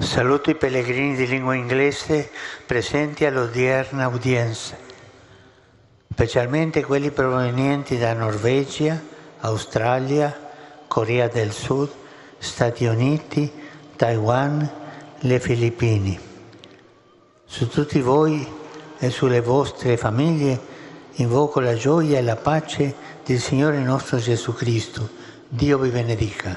Saluto i pellegrini di lingua inglese presenti all'odierna udienza, specialmente quelli provenienti da Norvegia, Australia, Corea del Sud, Stati Uniti, Taiwan, le Filippine. Su tutti voi e sulle vostre famiglie invoco la gioia e la pace del Signore nostro Gesù Cristo. Dio vi benedica.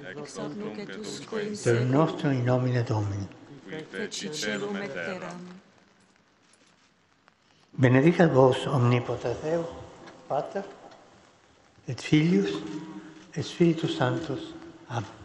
Sat nunc nostro in nomine Domini. Qui feci celum et terram. Benedica vos omnipotens Pater, et Filius, et Spiritus Sanctus. Amen.